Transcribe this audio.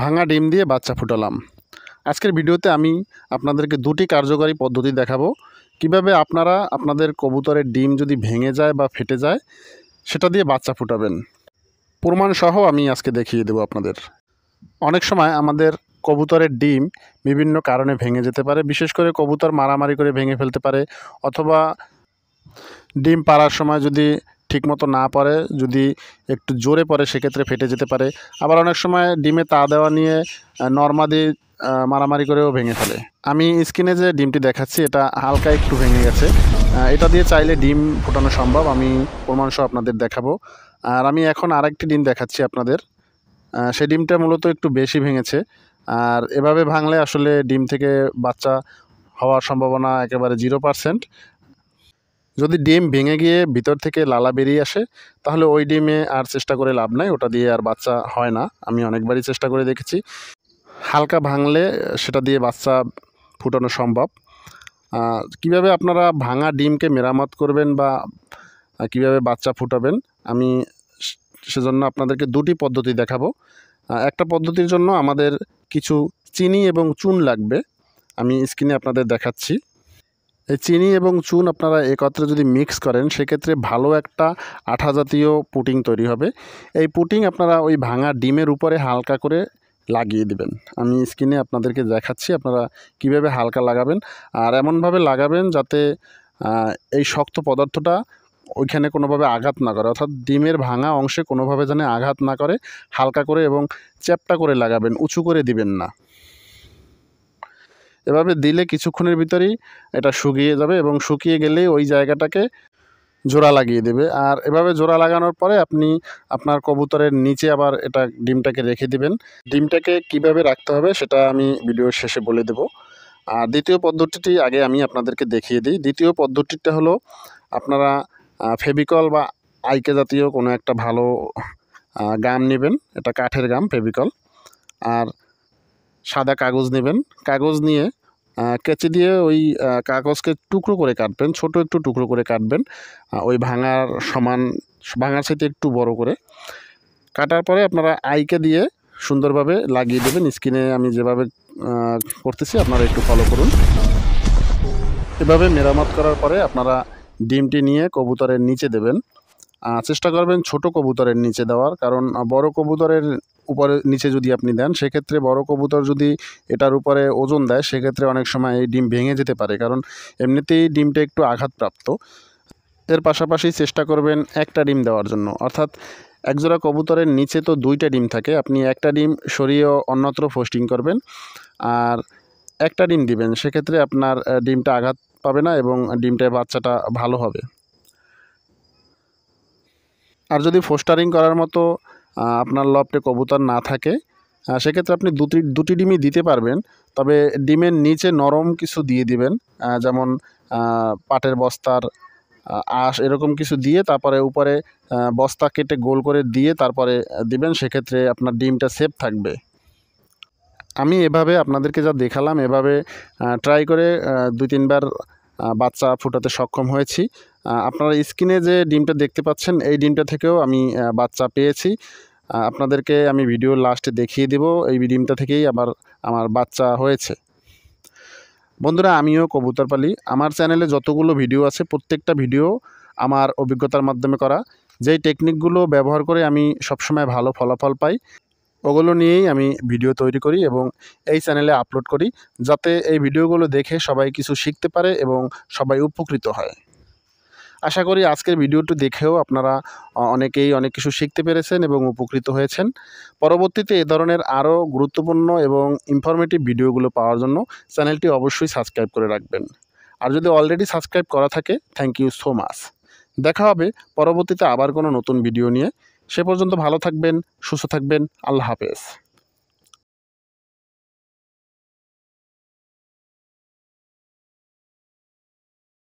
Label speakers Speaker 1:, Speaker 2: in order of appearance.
Speaker 1: ভাঙা ডিম দিয়ে বাচ্চা ফুটালাম আজকের ভিডিওতে আমি আপনাদেরকে দুটি কার্যকারী পদ্ধতি দেখাবো কিভাবে আপনারা আপনাদের কবুতরের ডিম যদি ভেঙে যায় বা ফেটে যায় সেটা দিয়ে বাচ্চা ফুটাবেন প্রমাণসহ আমি আজকে দেখিয়ে দেব আপনাদের অনেক সময় আমাদের কবুতরের ডিম বিভিন্ন কারণে ভেঙে যেতে পারে বিশেষ করে কবুতর মারামারি করে ভেঙে ফেলতে পারে অথবা ডিম পাড়ার সময় যদি ঠিক মতো না পারে যদি একটু জোরে পড়ে সেক্ষেত্রে ফেটে যেতে পারে আবার অনেক সময় ডিমে তা দেওয়া নিয়ে নর্মাদি মারামারি করেও ভেঙে ফেলে আমি স্কিনে যে ডিমটি দেখাচ্ছি এটা হালকা একটু ভেঙে গেছে এটা দিয়ে চাইলে ডিম ফোটানো সম্ভব আমি প্রমাণসহ আপনাদের দেখাবো আর আমি এখন আরেকটি ডিম দেখাচ্ছি আপনাদের সেই ডিমটা মূলত একটু বেশি ভেঙেছে আর এভাবে ভাঙলে আসলে ডিম থেকে বাচ্চা হওয়ার সম্ভাবনা একেবারে জিরো পার্সেন্ট যদি ডিম ভেঙে গিয়ে ভিতর থেকে লালা বেরিয়ে আসে তাহলে ওই ডিমে আর চেষ্টা করে লাভ নাই ওটা দিয়ে আর বাচ্চা হয় না আমি অনেকবারই চেষ্টা করে দেখেছি হালকা ভাঙলে সেটা দিয়ে বাচ্চা ফুটানো সম্ভব কিভাবে আপনারা ভাঙা ডিমকে মেরামত করবেন বা কিভাবে বাচ্চা ফুটাবেন আমি সেজন্য আপনাদেরকে দুটি পদ্ধতি দেখাবো একটা পদ্ধতির জন্য আমাদের কিছু চিনি এবং চুন লাগবে আমি স্ক্রিনে আপনাদের দেখাচ্ছি চিনি এবং চুন আপনারা একত্রে যদি মিক্স করেন সেক্ষেত্রে ভালো একটা আঠা জাতীয় পুটিং তৈরি হবে এই পুটিং আপনারা ওই ভাঙা ডিমের উপরে হালকা করে লাগিয়ে দিবেন আমি স্ক্রিনে আপনাদেরকে দেখাচ্ছি আপনারা কিভাবে হালকা লাগাবেন আর এমনভাবে লাগাবেন যাতে এই শক্ত পদার্থটা ওইখানে কোনোভাবে আঘাত না করে অর্থাৎ ডিমের ভাঙা অংশে কোনোভাবে যেন আঘাত না করে হালকা করে এবং চ্যাপটা করে লাগাবেন উঁচু করে দিবেন না এভাবে দিলে কিছুক্ষণের ভিতরেই এটা শুকিয়ে যাবে এবং শুকিয়ে গেলে ওই জায়গাটাকে জোড়া লাগিয়ে দেবে আর এভাবে জোড়া লাগানোর পরে আপনি আপনার কবুতরের নিচে আবার এটা ডিমটাকে রেখে দিবেন ডিমটাকে কিভাবে রাখতে হবে সেটা আমি ভিডিওর শেষে বলে দেব আর দ্বিতীয় পদ্ধতিটি আগে আমি আপনাদেরকে দেখিয়ে দিই দ্বিতীয় পদ্ধতিটা হলো আপনারা ফেবিকল বা আইকে জাতীয় কোনো একটা ভালো গাম নেবেন এটা কাঠের গাম ফেবিকল আর সাদা কাগজ নেবেন কাগজ নিয়ে কেঁচে দিয়ে ওই কাগজকে টুকরো করে কাটবেন ছোট একটু টুকরো করে কাটবেন ওই ভাঙার সমান ভাঙার সাথে একটু বড় করে কাটার পরে আপনারা আইকে দিয়ে সুন্দরভাবে লাগিয়ে দেবেন স্কিনে আমি যেভাবে করতেছি আপনারা একটু ফলো করুন এভাবে মেরামত করার পরে আপনারা ডিমটি নিয়ে কবুতরের নিচে দেবেন চেষ্টা করবেন ছোট কবুতরের নিচে দেওয়ার কারণ বড় কবুতরের উপরে নিচে যদি আপনি দেন সেক্ষেত্রে বড় কবুতর যদি এটার উপরে ওজন দেয় সেক্ষেত্রে অনেক সময় এই ডিম ভেঙে যেতে পারে কারণ এমনিতেই ডিমটা একটু আঘাতপ্রাপ্ত এর পাশাপাশি চেষ্টা করবেন একটা ডিম দেওয়ার জন্য অর্থাৎ একজোড়া কবুতরের নিচে তো দুইটা ডিম থাকে আপনি একটা ডিম সরিয়ে অন্যত্র ফোস্টিং করবেন আর একটা ডিম দিবেন সেক্ষেত্রে আপনার ডিমটা আঘাত পাবে না এবং ডিমটায় বাচ্চাটা ভালো হবে আর যদি ফোস্টারিং করার মতো আপনার লফটে কবুতর না থাকে সেক্ষেত্রে আপনি দুটি দুটি ডিমই দিতে পারবেন তবে ডিমের নিচে নরম কিছু দিয়ে দিবেন যেমন পাটের বস্তার আঁশ এরকম কিছু দিয়ে তারপরে উপরে বস্তা কেটে গোল করে দিয়ে তারপরে দিবেন সেক্ষেত্রে আপনার ডিমটা সেফ থাকবে আমি এভাবে আপনাদেরকে যা দেখালাম এভাবে ট্রাই করে দুই তিনবার বাচ্চা ফুটাতে সক্ষম হয়েছি আপনারা স্ক্রিনে যে ডিমটা দেখতে পাচ্ছেন এই ডিমটা থেকেও আমি বাচ্চা পেয়েছি আপনাদেরকে আমি ভিডিও লাস্টে দেখিয়ে দেব এই ডিমটা থেকেই আবার আমার বাচ্চা হয়েছে বন্ধুরা আমিও কবুতর পালি আমার চ্যানেলে যতগুলো ভিডিও আছে প্রত্যেকটা ভিডিও আমার অভিজ্ঞতার মাধ্যমে করা যেই টেকনিকগুলো ব্যবহার করে আমি সবসময় ভালো ফলাফল পাই ওগুলো নিয়েই আমি ভিডিও তৈরি করি এবং এই চ্যানেলে আপলোড করি যাতে এই ভিডিওগুলো দেখে সবাই কিছু শিখতে পারে এবং সবাই উপকৃত হয় আশা করি আজকের ভিডিওটি দেখেও আপনারা অনেকেই অনেক কিছু শিখতে পেরেছেন এবং উপকৃত হয়েছেন পরবর্তীতে এ ধরনের আরও গুরুত্বপূর্ণ এবং ইনফরমেটিভ ভিডিওগুলো পাওয়ার জন্য চ্যানেলটি অবশ্যই সাবস্ক্রাইব করে রাখবেন আর যদি অলরেডি সাবস্ক্রাইব করা থাকে থ্যাংক ইউ সো মাচ দেখা হবে পরবর্তীতে আবার কোনো নতুন ভিডিও নিয়ে সে পর্যন্ত ভালো থাকবেন সুস্থ থাকবেন আল্লাহ হাফেজ